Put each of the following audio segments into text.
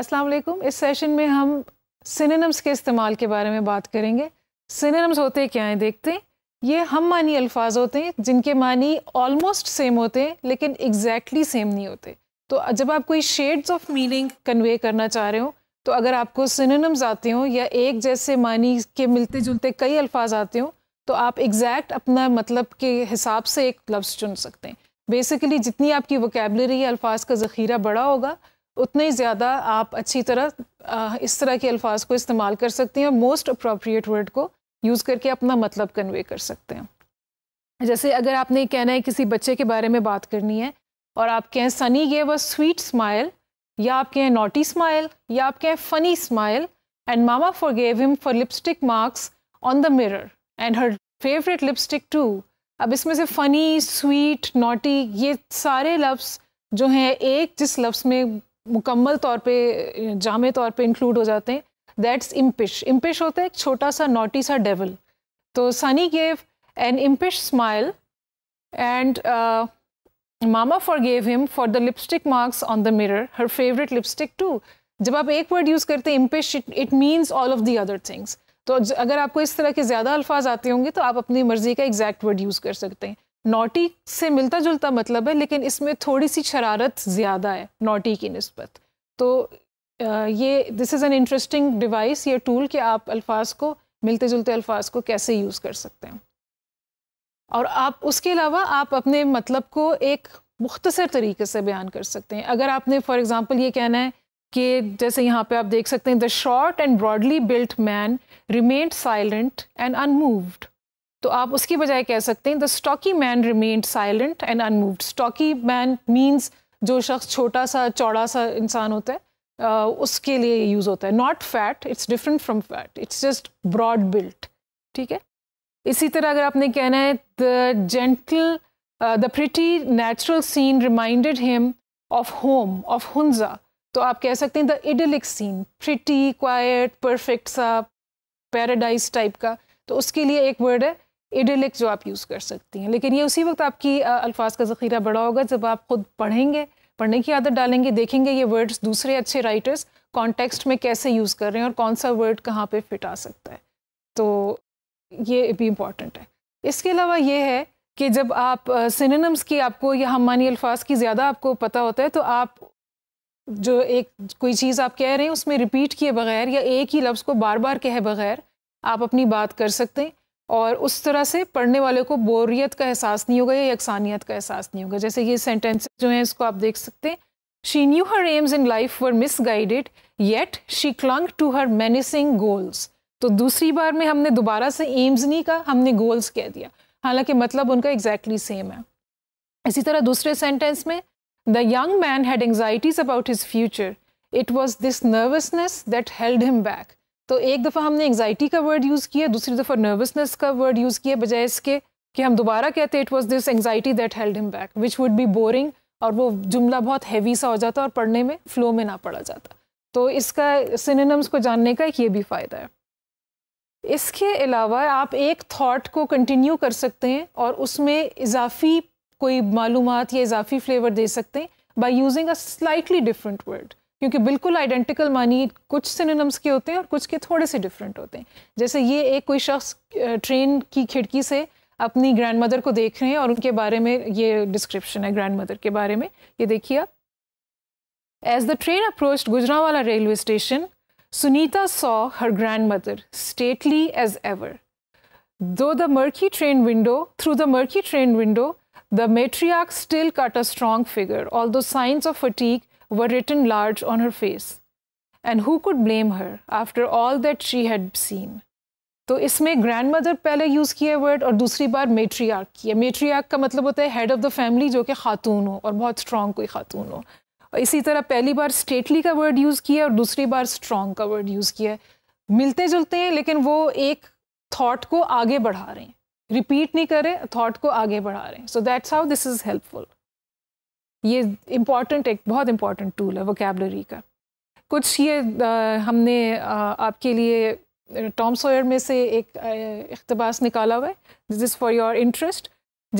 अस्सलाम वालेकुम इस सेशन में हम सिनेम्स के इस्तेमाल के बारे में बात करेंगे सिनेम्स होते क्या हैं देखते हैं ये हम मानी अल्फाज होते हैं जिनके मानी ऑलमोस्ट सेम होते हैं लेकिन एग्जैक्टली सेम नहीं होते तो जब आप कोई शेड्स ऑफ मीनिंग कन्वे करना चाह रहे हो तो अगर आपको सिनेम्स आते हों या एक जैसे मानी के मिलते जुलते कई अल्फाज आते हों तो आप एग्जैक्ट अपना मतलब के हिसाब से एक लफ्ज़ चुन सकते हैं बेसिकली जितनी आपकी वकेबलरी अल्फाज का ज़ख़ीरा बड़ा होगा उतने ही ज़्यादा आप अच्छी तरह इस तरह के अल्फाज को इस्तेमाल कर सकते हैं और मोस्ट अप्रोप्रिएट वर्ड को यूज़ करके अपना मतलब कन्वे कर सकते हैं जैसे अगर आपने कहना है किसी बच्चे के बारे में बात करनी है और आप कहें Sunny gave a sweet smile या आप कहें नोटी स्माइल या आप कहें funny smile and mama forgave him for lipstick marks on the mirror and her favourite lipstick too अब इसमें से फ़नी स्वीट नोटी ये सारे लफ्स जो हैं एक जिस लफ्स में मुकम्मल तौर पे जामे तौर पे इंक्लूड हो जाते हैं दैट्स इम्पिश इम्पिश होता है एक छोटा सा नोटी सा डेवल तो Sunny gave an impish smile and mama forgave him for the lipstick marks on the mirror her favourite lipstick too जब आप एक वर्ड यूज़ करते हैं impish it means all of the other things तो अगर आपको इस तरह के ज़्यादा अल्फाज आते होंगे तो आप अपनी मर्ज़ी का एग्जैक्ट वर्ड यूज़ कर सकते हैं नोटी से मिलता जुलता मतलब है लेकिन इसमें थोड़ी सी शरारत ज़्यादा है नोटी की नस्बत तो ये this is an interesting device या टूल कि आप अल्फाज को मिलते जुलते अल्फाज को कैसे यूज़ कर सकते हैं और आप उसके अलावा आप अपने मतलब को एक मुख्तसर तरीके से बयान कर सकते हैं अगर आपने फॉर एग्ज़ाम्पल ये कहना है कि जैसे यहाँ पे आप देख सकते हैं the short and broadly built man remain silent and unmoved तो आप उसकी बजाय कह सकते हैं the stocky man remained silent and unmoved stocky man means जो शख्स छोटा सा चौड़ा सा इंसान होता है uh, उसके लिए यूज़ होता है not fat it's different from fat it's just broad built ठीक है इसी तरह अगर आपने कहना है the gentle the pretty natural scene reminded him of home of Hunza तो आप कह सकते हैं the idyllic scene pretty quite perfect सा पैराडाइज टाइप का तो उसके लिए एक वर्ड है इडलिक जो आप यूज़ कर सकती हैं लेकिन ये उसी वक्त आपकी अल्फाज का ज़ख़ीरा बड़ा होगा जब आप ख़ुद पढ़ेंगे पढ़ने की आदत डालेंगे देखेंगे ये वर्ड्स दूसरे अच्छे राइटर्स कॉन्टेक्स्ट में कैसे यूज़ कर रहे हैं और कौन सा वर्ड कहाँ पर फिट आ सकता है तो ये भी इम्पॉर्टेंट है इसके अलावा ये है कि जब आप सिनेम्स की आपको या हमानी अल्फाज की ज़्यादा आपको पता होता है तो आप जो एक कोई चीज़ आप कह रहे हैं उसमें रिपीट किए बगैर या एक ही लफ्ज़ को बार बार कहे बगैर आप अपनी बात कर सकते हैं और उस तरह से पढ़ने वाले को बोरियत का एहसास नहीं होगा या यकसानियत का एहसास नहीं होगा जैसे ये सेंटेंस जो हैं इसको आप देख सकते हैं she knew her aims in life were misguided yet she clung to her menacing goals तो दूसरी बार में हमने दोबारा से एम्स नहीं कहा हमने गोल्स कह दिया हालांकि मतलब उनका एग्जैक्टली exactly सेम है इसी तरह दूसरे सेंटेंस में the young man had anxieties about his future it was this nervousness that held him back तो एक दफ़ा हमने एंगजाइटी का वर्ड यूज़ किया दूसरी दफ़ा नर्वसनेस का वर्ड यूज़ किया बजाय इसके कि हम दोबारा कहते it was this anxiety that held him back which would be boring और वो जुमला बहुत हैवी सा हो जाता और पढ़ने में फ्लो में ना पढ़ा जाता तो इसका सिनेम्स को जानने का एक ये भी फ़ायदा है इसके अलावा आप एक थाट को कंटिन्यू कर सकते हैं और उसमें इजाफी कोई मालूम या इजाफी फ्लेवर दे सकते हैं by using a slightly different word क्योंकि बिल्कुल आइडेंटिकल मानी कुछ सिनेम्स के होते हैं और कुछ के थोड़े से डिफरेंट होते हैं जैसे ये एक कोई शख्स ट्रेन की खिड़की से अपनी ग्रैंड मदर को देख रहे हैं और उनके बारे में ये डिस्क्रिप्शन है ग्रैंड मदर के बारे में ये देखिए आप एज द ट्रेन अप्रोच वाला railway station Sunita saw her grand mother stately as ever though the murky train window through the murky train window the matriarch still cut a strong figure all the signs of fatigue were written large on her face. And who could blame her after all that she had seen? तो इसमें grand mother पहले use किया है word और दूसरी बार matriarch किया matriarch का मतलब होता है हेड ऑफ़ द फैमिली जो कि खातून हो और बहुत स्ट्रॉन्ग कोई खातून हो और इसी तरह पहली बार स्टेटली का वर्ड यूज़ किया और दूसरी बार स्ट्रॉन्ग का वर्ड यूज़ किया मिलते जुलते हैं लेकिन वो एक थाट को आगे बढ़ा रहे हैं रिपीट नहीं करें थाट को आगे बढ़ा रहे हैं so that's how this is helpful ये इम्पॉर्टेंट एक बहुत इम्पॉर्टेंट टूल है वोकेबलरी का कुछ ये आ, हमने आ, आपके लिए टॉम सोयर में से एक इकतबास निकाला हुआ है this is for your interest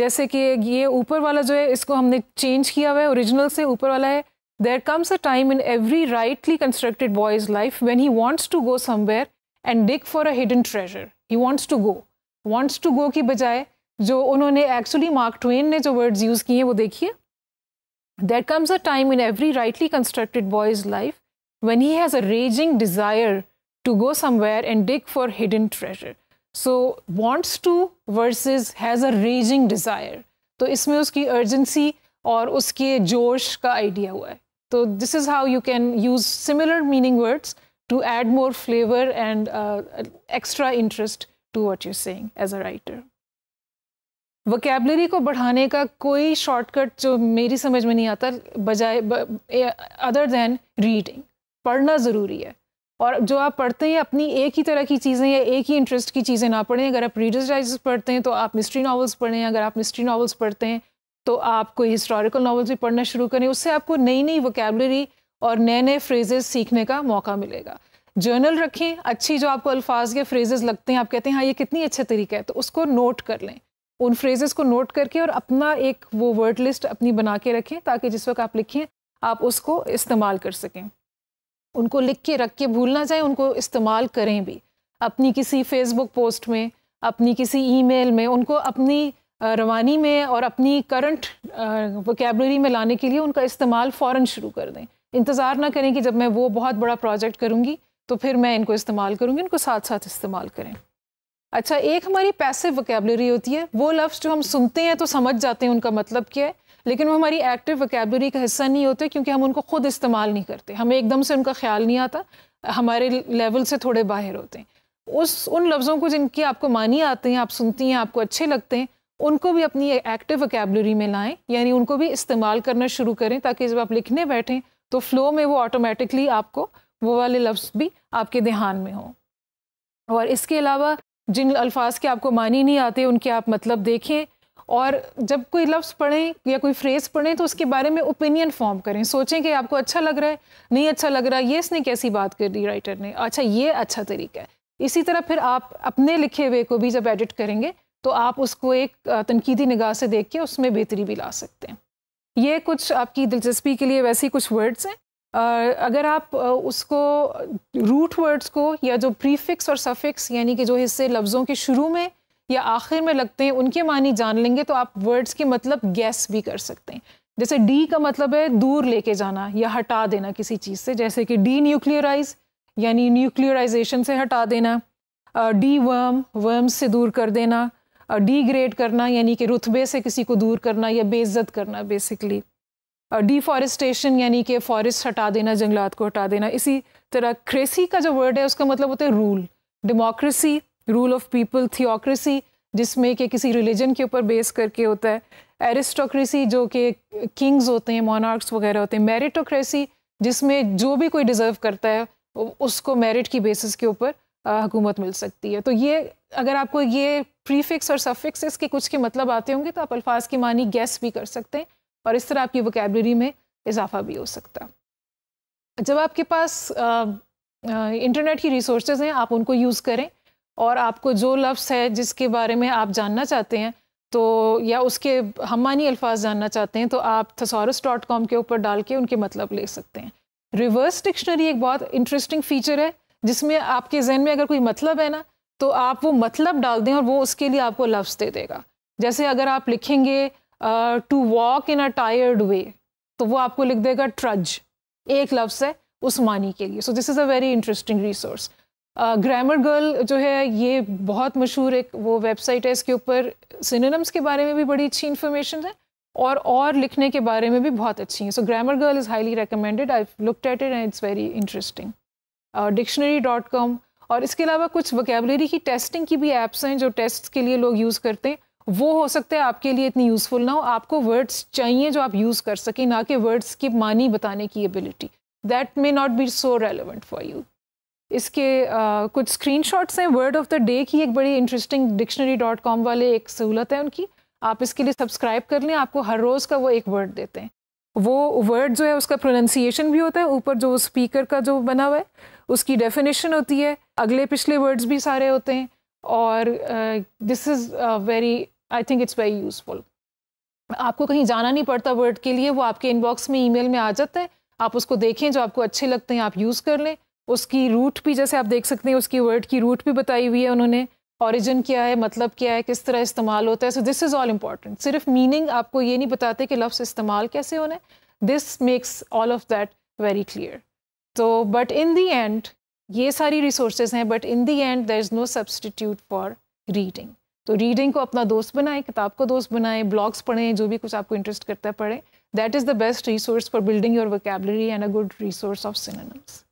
जैसे कि ये ऊपर वाला जो है इसको हमने चेंज किया हुआ है ओरिजिनल से ऊपर वाला है there comes a time in every rightly constructed boys life when he wants to go somewhere and dig for a hidden treasure he wants to go wants to go की बजाय जो उन्होंने एक्चुअली मार्क ट्वेन ने जो words use किए हैं वो देखिए There comes a time in every rightly constructed boy's life when he has a raging desire to go somewhere and dig for hidden treasure. So, wants to versus has a raging desire. So, this is his urgency and his idea. So, this is how you can use similar meaning words to add more flavor and uh, extra interest to what you're saying as a writer. Vocabulary को बढ़ाने का कोई shortcut जो मेरी समझ में नहीं आता बजाय अदर देन रीडिंग पढ़ना ज़रूरी है और जो आप पढ़ते हैं अपनी एक ही तरह की चीज़ें या एक ही इंटरेस्ट की चीज़ें ना पढ़ें अगर आप रीडर्स डाइजेस्ट पढ़ते हैं तो आप मिस्ट्री नावल्स पढ़ें अगर आप मिस्ट्री नावल्स पढ़ते हैं तो आप कोई हिस्टोरिकल नावल्स भी पढ़ना शुरू करें उससे आपको नई नई वोकेबलरी और नए नए फ्रेजेस सीखने का मौका मिलेगा जर्नल रखें अच्छी जो आपको अल्फाज के फ्रेजेस लगते हैं आप कहते हैं हाँ ये कितनी अच्छे तरीका है तो उसको नोट कर लें उन फ्रेजेस को नोट करके और अपना एक वो वर्ड लिस्ट अपनी बना के रखें ताकि जिस वक्त आप लिखें आप उसको इस्तेमाल कर सकें उनको लिख के रख के भूलना चाहें उनको इस्तेमाल करें भी अपनी किसी फेसबुक पोस्ट में अपनी किसी ईमेल में उनको अपनी रवानी में और अपनी करंट वोकेबलरी में लाने के लिए उनका इस्तेमाल फ़ौर शुरू कर दें इंतज़ार ना करें कि जब मैं वो बहुत बड़ा प्रोजेक्ट करूँगी तो फिर मैं इनको इस्तेमाल करूँगी इनको साथ साथ इस्तेमाल करें अच्छा एक हमारी पैसिव वकेबलरी होती है वो लफ्ज़ जो हम सुनते हैं तो समझ जाते हैं उनका मतलब क्या है लेकिन वो हमारी एक्टिव वकेबलरी का हिस्सा नहीं होते क्योंकि हम उनको खुद इस्तेमाल नहीं करते हमें एकदम से उनका ख्याल नहीं आता हमारे लेवल से थोड़े बाहर होते हैं उस उन लफ्ज़ों को जिनकी आपको मानी आते हैं आप सुनती हैं आपको अच्छे लगते हैं उनको भी अपनी एक्टिव वकेबलरी में लाएं यानी उनको भी इस्तेमाल करना शुरू करें ताकि जब आप लिखने बैठें तो फ्लो में वो ऑटोमेटिकली आपको वो वाले लफ्ज़ भी आपके ध्यान में हों और इसके अलावा जिन अल्फाज के आपको मानी नहीं आते उनके आप मतलब देखें और जब कोई लफ्ज़ पढ़ें या कोई फ्रेज़ पढ़ें तो उसके बारे में ओपिनियन फॉर्म करें सोचें कि आपको अच्छा लग रहा है नहीं अच्छा लग रहा ये इसने कैसी बात कर दी राइटर ने अच्छा ये अच्छा तरीका है इसी तरह फिर आप अपने लिखे हुए को भी जब एडिट करेंगे तो आप उसको एक तनकीदी निगाह से देख के उसमें बेहतरी भी ला सकते हैं ये कुछ आपकी दिलचस्पी के लिए वैसे ही कुछ वर्ड्स हैं अगर आप उसको रूट वर्ड्स को या जो प्रीफिक्स और सफिक्स यानी कि जो हिस्से लफ्ज़ों के शुरू में या आखिर में लगते हैं उनके मानी जान लेंगे तो आप वर्ड्स के मतलब गैस भी कर सकते हैं जैसे डी का मतलब है दूर लेके जाना या हटा देना किसी चीज़ से जैसे कि डी न्यूक्लियराइज यानी न्यूक्लियराइजेशन से हटा देना डी वर्म वर्म से दूर कर देना ग्रेड करना यानी कि रुतबे से किसी को दूर करना या बेइज्जत करना बेसिकली डिफॉरेस्टेशन यानी कि फॉरेस्ट हटा देना जंगलात को हटा देना इसी तरह क्रेसी का जो वर्ड है उसका मतलब होता है rule democracy rule of people theocracy जिसमें कि किसी रिलीजन के ऊपर बेस करके होता है एरिस्टोक्रेसी जो कि किंग्स होते हैं मोनार्क्स वगैरह होते हैं मेरिटोक्रेसी जिसमें जो भी कोई डिज़र्व करता है उसको मेरिट की बेसिस के ऊपर हुकूमत मिल सकती है तो ये अगर आपको ये प्रीफिक्स और सफिक्स इसके कुछ के मतलब आते होंगे तो आप अल्फाज की मानी गैस भी कर सकते हैं और इस तरह आपकी वोकेबलरी में इजाफा भी हो सकता जब आपके पास इंटरनेट की रिसोर्सेज हैं आप उनको यूज़ करें और आपको जो लफ्स है जिसके बारे में आप जानना चाहते हैं तो या उसके हमानी अल्फाज जानना चाहते हैं तो आप थसारस डॉट कॉम के ऊपर डाल के उनके मतलब ले सकते हैं रिवर्स डिक्शनरी एक बहुत इंटरेस्टिंग फ़ीचर है जिसमें आपके जहन में अगर कोई मतलब है ना तो आप वो मतलब डाल दें और वो उसके लिए आपको लफ्ज़ दे देगा जैसे अगर आप लिखेंगे to walk in a tired way तो वो आपको लिख देगा ट्रज एक लफ्स है उस्मानी के लिए so this is a very interesting resource grammar girl जो है ये बहुत मशहूर एक वो वेबसाइट है इसके ऊपर सिनेम्स के बारे में भी बड़ी अच्छी इन्फॉर्मेशन है और और लिखने के बारे में भी बहुत अच्छी हैं so grammar girl is highly recommended I looked at it and it's very interesting dictionary dot com और इसके अलावा कुछ वकेबलरी की टेस्टिंग की भी ऐप्स हैं जो टेस्ट के लिए लोग यूज़ करते हैं वो हो सकता है आपके लिए इतनी यूज़फुल ना हो आपको वर्ड्स चाहिए जो आप यूज़ कर सकें ना कि वर्ड्स की मानी बताने की ability that may not be so relevant for you इसके uh, कुछ स्क्रीन हैं वर्ड ऑफ द डे की एक बड़ी इंटरेस्टिंग डिक्शनरी डॉट कॉम वाले एक सहूलत है उनकी आप इसके लिए सब्सक्राइब कर लें आपको हर रोज़ का वो एक वर्ड देते हैं वो वर्ड जो है उसका प्रोनाउंसिएशन भी होता है ऊपर जो स्पीकर का जो बना हुआ है उसकी डेफिनेशन होती है अगले पिछले वर्ड्स भी सारे होते हैं और this is very I think it's very useful आपको कहीं जाना नहीं पड़ता वर्ड के लिए वो आपके इनबॉक्स में ईमेल में आ जाता है आप उसको देखें जो आपको अच्छे लगते हैं आप यूज़ कर लें उसकी रूट भी जैसे आप देख सकते हैं उसकी वर्ड की रूट भी बताई हुई है उन्होंने ऑरिजिन क्या है मतलब क्या है किस तरह इस्तेमाल होता है so this is all important सिर्फ मीनिंग आपको ये नहीं बताते कि लफ्स इस्तेमाल कैसे होना है this makes all of that very clear तो बट इन दी एंड ये सारी रिसोर्सेज हैं but in the end there is no substitute for reading तो रीडिंग को अपना दोस्त बनाएं किताब को दोस्त बनाएं ब्लॉग्स पढ़ें जो भी कुछ आपको इंटरेस्ट करता है पढ़ें that is the best resource for building your vocabulary and a good resource of सिनेम्स